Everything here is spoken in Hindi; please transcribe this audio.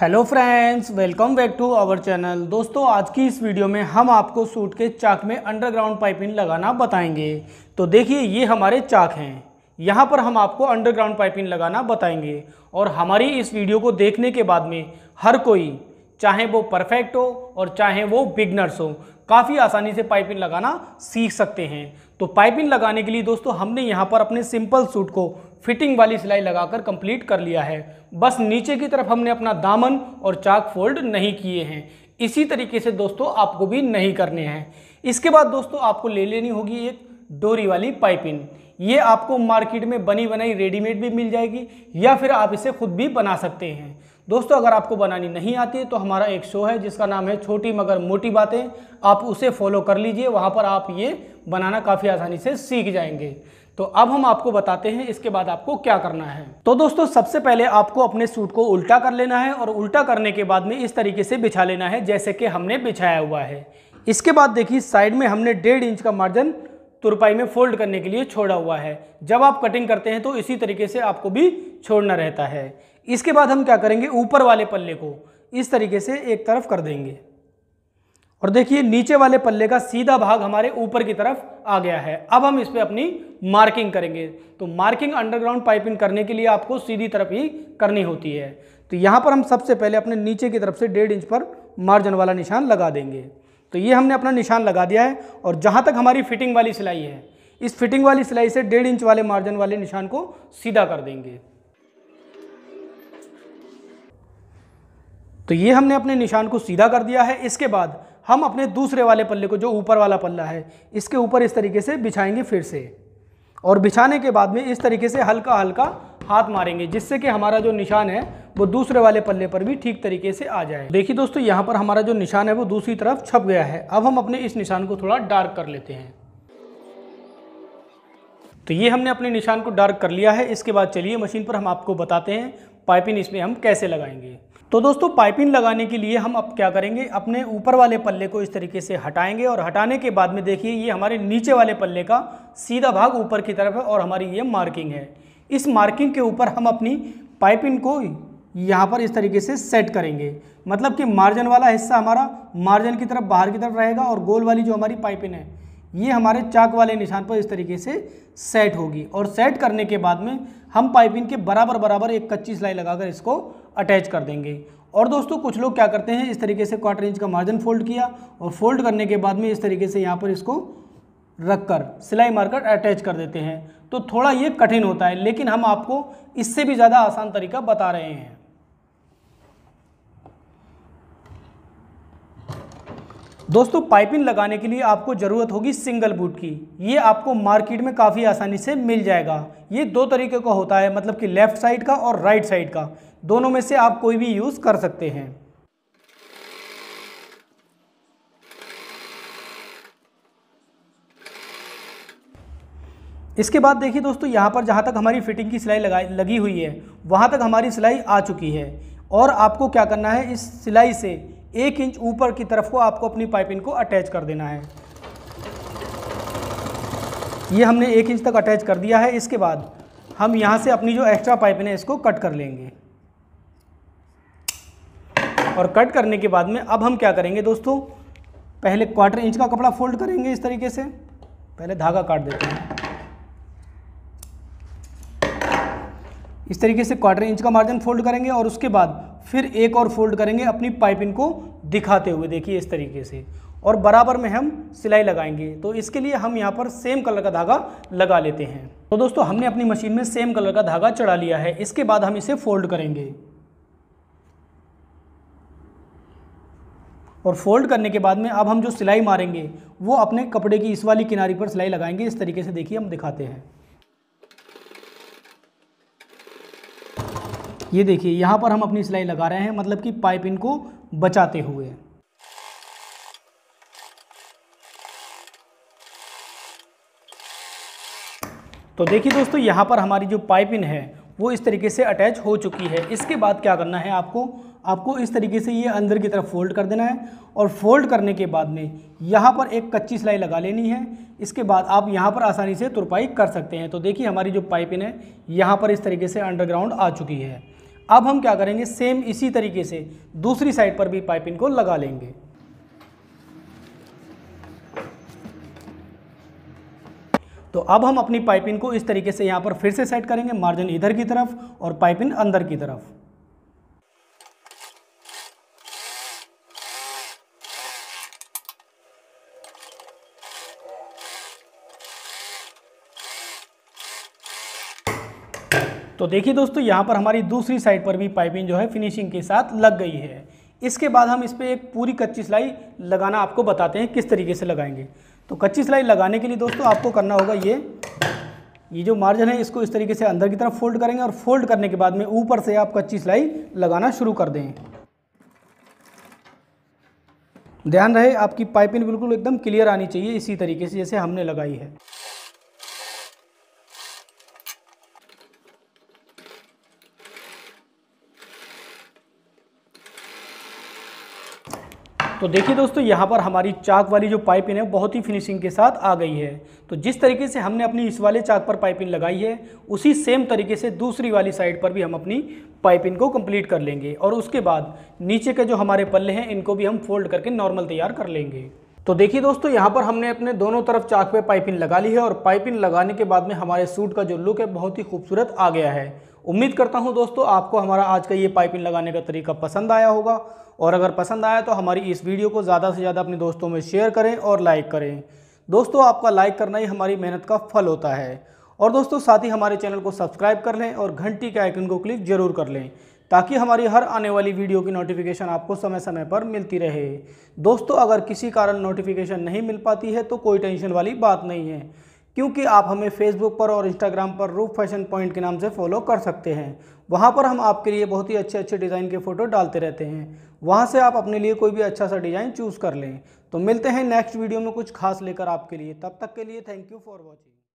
hello friends welcome back to our channel दोस्तों आज की इस वीडियो में हम आपको सूट के चाक में अंडरग्राउंड पाइपिंग लगाना बताएंगे तो देखिए ये हमारे चाक हैं यहाँ पर हम आपको अंडरग्राउंड पाइपिंग लगाना बताएंगे और हमारी इस वीडियो को देखने के बाद में हर कोई चाहे वो परफेक्ट हो और चाहे वो बिगनर्स हो काफ़ी आसानी से पाइपिंग लगाना सीख सकते हैं तो पाइपिंग लगाने के लिए दोस्तों हमने यहाँ पर अपने सिंपल सूट को फिटिंग वाली सिलाई लगाकर कंप्लीट कर लिया है बस नीचे की तरफ हमने अपना दामन और चाक फोल्ड नहीं किए हैं इसी तरीके से दोस्तों आपको भी नहीं करने हैं इसके बाद दोस्तों आपको ले लेनी होगी एक डोरी वाली पाइपिंग ये आपको मार्केट में बनी बनाई रेडीमेड भी मिल जाएगी या फिर आप इसे खुद भी बना सकते हैं दोस्तों अगर आपको बनानी नहीं आती तो हमारा एक शो है जिसका नाम है छोटी मगर मोटी बातें आप उसे फॉलो कर लीजिए वहाँ पर आप ये बनाना काफ़ी आसानी से सीख जाएंगे तो अब हम आपको बताते हैं इसके बाद आपको क्या करना है तो दोस्तों सबसे पहले आपको अपने सूट को उल्टा कर लेना है और उल्टा करने के बाद में इस तरीके से बिछा लेना है जैसे कि हमने बिछाया हुआ है इसके बाद देखिए साइड में हमने डेढ़ इंच का मार्जिन तुरपाई में फोल्ड करने के लिए छोड़ा हुआ है जब आप कटिंग करते हैं तो इसी तरीके से आपको भी छोड़ना रहता है इसके बाद हम क्या करेंगे ऊपर वाले पल्ले को इस तरीके से एक तरफ कर देंगे और देखिए नीचे वाले पल्ले का सीधा भाग हमारे ऊपर की तरफ आ गया है अब हम इस पर अपनी मार्किंग करेंगे तो मार्किंग अंडरग्राउंड पाइपिंग करने के लिए आपको सीधी तरफ ही करनी होती है तो यहाँ पर हम सबसे पहले अपने नीचे की तरफ से डेढ़ इंच पर मार्जिन वाला निशान लगा देंगे तो ये हमने अपना निशान लगा दिया है और जहाँ तक हमारी फिटिंग वाली सिलाई है इस फिटिंग वाली सिलाई से डेढ़ इंच वाले मार्जिन वाले निशान को सीधा कर देंगे तो ये हमने अपने निशान को सीधा कर दिया है इसके बाद हम अपने दूसरे वाले पल्ले को जो ऊपर वाला पल्ला है इसके ऊपर इस तरीके से बिछाएंगे फिर से और बिछाने के बाद में इस तरीके से हल्का हल्का हाथ मारेंगे जिससे कि हमारा जो निशान है वो दूसरे वाले पल्ले पर भी ठीक तरीके से आ जाए देखिए दोस्तों यहाँ पर हमारा जो निशान है वो दूसरी तरफ छप गया है अब हम अपने इस निशान को थोड़ा डार्क कर लेते हैं तो ये हमने अपने निशान को डार्क कर लिया है इसके बाद चलिए मशीन पर हम आपको बताते हैं पाइपिंग इसमें हम कैसे लगाएंगे तो दोस्तों पाइपिंग लगाने के लिए हम अब क्या करेंगे अपने ऊपर वाले पल्ले को इस तरीके से हटाएंगे और हटाने के बाद में देखिए ये हमारे नीचे वाले पल्ले का सीधा भाग ऊपर की तरफ है और हमारी ये मार्किंग है इस मार्किंग के ऊपर हम अपनी पाइपिंग को यहाँ पर इस तरीके से सेट करेंगे मतलब कि मार्जिन वाला हिस्सा हमारा मार्जिन की तरफ बाहर की तरफ रहेगा और गोल वाली जो हमारी पाइपिंग है ये हमारे चाक वाले निशान पर इस तरीके से सेट होगी और सेट करने के बाद में हम पाइपिंग के बराबर बराबर एक कच्ची सिलाई लगाकर इसको अटैच कर देंगे और दोस्तों कुछ लोग क्या करते हैं इस तरीके से क्वार्टर इंच का मार्जिन फोल्ड किया और फोल्ड करने के बाद में इस तरीके से यहाँ पर इसको रखकर सिलाई मारकर अटैच कर देते हैं तो थोड़ा ये कठिन होता है लेकिन हम आपको इससे भी ज़्यादा आसान तरीका बता रहे हैं दोस्तों पाइपिंग लगाने के लिए आपको ज़रूरत होगी सिंगल बूट की ये आपको मार्केट में काफ़ी आसानी से मिल जाएगा ये दो तरीके का होता है मतलब कि लेफ़्ट साइड का और राइट साइड का दोनों में से आप कोई भी यूज़ कर सकते हैं इसके बाद देखिए दोस्तों यहाँ पर जहाँ तक हमारी फिटिंग की सिलाई लगाई लगी हुई है वहाँ तक हमारी सिलाई आ चुकी है और आपको क्या करना है इस सिलाई से एक इंच ऊपर की तरफ को आपको अपनी पाइपिंग को अटैच कर देना है ये हमने एक इंच तक अटैच कर दिया है इसके बाद हम यहाँ से अपनी जो एक्स्ट्रा पाइपिंग है इसको कट कर लेंगे और कट करने के बाद में अब हम क्या करेंगे दोस्तों पहले क्वार्टर इंच का कपड़ा फोल्ड करेंगे इस तरीके से पहले धागा काट देते हैं इस तरीके से क्वार्टर इंच का मार्जिन फोल्ड करेंगे और उसके बाद फिर एक और फोल्ड करेंगे अपनी पाइपिंग को दिखाते हुए देखिए इस तरीके से और बराबर में हम सिलाई लगाएंगे तो इसके लिए हम यहाँ पर सेम कलर का धागा लगा लेते हैं तो दोस्तों हमने अपनी मशीन में सेम कलर का धागा चढ़ा लिया है इसके बाद हम इसे फोल्ड करेंगे और फोल्ड करने के बाद में अब हम जो सिलाई मारेंगे वो अपने कपड़े की इस वाली किनारी पर सिलाई लगाएंगे इस तरीके से देखिए हम दिखाते हैं ये देखिए यहाँ पर हम अपनी सिलाई लगा रहे हैं मतलब कि पाइप इनको बचाते हुए तो देखिए दोस्तों यहाँ पर हमारी जो पाइपिन है वो इस तरीके से अटैच हो चुकी है इसके बाद क्या करना है आपको आपको इस तरीके से ये अंदर की तरफ फोल्ड कर देना है और फोल्ड करने के बाद में यहाँ पर एक कच्ची सिलाई लगा लेनी है इसके बाद आप यहाँ पर आसानी से तुरपाई कर सकते हैं तो देखिए हमारी जो पाइपिन है यहाँ पर इस तरीके से अंडरग्राउंड आ चुकी है अब हम क्या करेंगे सेम इसी तरीके से दूसरी साइड पर भी पाइपिंग को लगा लेंगे तो अब हम अपनी पाइपिंग को इस तरीके से यहां पर फिर से सेट करेंगे मार्जिन इधर की तरफ और पाइपिंग अंदर की तरफ तो देखिए दोस्तों यहाँ पर हमारी दूसरी साइड पर भी पाइपिंग जो है फिनिशिंग के साथ लग गई है इसके बाद हम इस पर एक पूरी कच्ची सिलाई लगाना आपको बताते हैं किस तरीके से लगाएंगे तो कच्ची सिलाई लगाने के लिए दोस्तों आपको करना होगा ये ये जो मार्जिन है इसको इस तरीके से अंदर की तरफ फोल्ड करेंगे और फोल्ड करने के बाद में ऊपर से आप कच्ची सिलाई लगाना शुरू कर दें ध्यान रहे आपकी पाइपिंग बिल्कुल एकदम क्लियर आनी चाहिए इसी तरीके से जैसे हमने लगाई है तो देखिए दोस्तों यहाँ पर हमारी चाक वाली जो पाइपिंग है बहुत ही फिनिशिंग के साथ आ गई है तो जिस तरीके से हमने अपनी इस वाले चाक पर पाइपिंग लगाई है उसी सेम तरीके से दूसरी वाली साइड पर भी हम अपनी पाइपिंग को कंप्लीट कर लेंगे और उसके बाद नीचे के जो हमारे पल्ले हैं इनको भी हम फोल्ड करके नॉर्मल तैयार कर लेंगे तो देखिए दोस्तों यहाँ पर हमने अपने दोनों तरफ चाक पर पाइपिंग लगा ली है और पाइपिंग लगाने के बाद में हमारे सूट का जो लुक है बहुत ही खूबसूरत आ गया है उम्मीद करता हूँ दोस्तों आपको हमारा आज का ये पाइपिंग लगाने का तरीका पसंद आया होगा और अगर पसंद आया तो हमारी इस वीडियो को ज़्यादा से ज़्यादा अपने दोस्तों में शेयर करें और लाइक करें दोस्तों आपका लाइक करना ही हमारी मेहनत का फल होता है और दोस्तों साथ ही हमारे चैनल को सब्सक्राइब कर लें और घंटी के आइकन को क्लिक जरूर कर लें ताकि हमारी हर आने वाली वीडियो की नोटिफिकेशन आपको समय समय पर मिलती रहे दोस्तों अगर किसी कारण नोटिफिकेशन नहीं मिल पाती है तो कोई टेंशन वाली बात नहीं है क्योंकि आप हमें फेसबुक पर और इंस्टाग्राम पर रूप फैशन पॉइंट के नाम से फॉलो कर सकते हैं वहाँ पर हम आपके लिए बहुत ही अच्छे अच्छे डिज़ाइन के फ़ोटो डालते रहते हैं वहाँ से आप अपने लिए कोई भी अच्छा सा डिज़ाइन चूज़ कर लें तो मिलते हैं नेक्स्ट वीडियो में कुछ खास लेकर आपके लिए तब तक के लिए थैंक यू फॉर वॉचिंग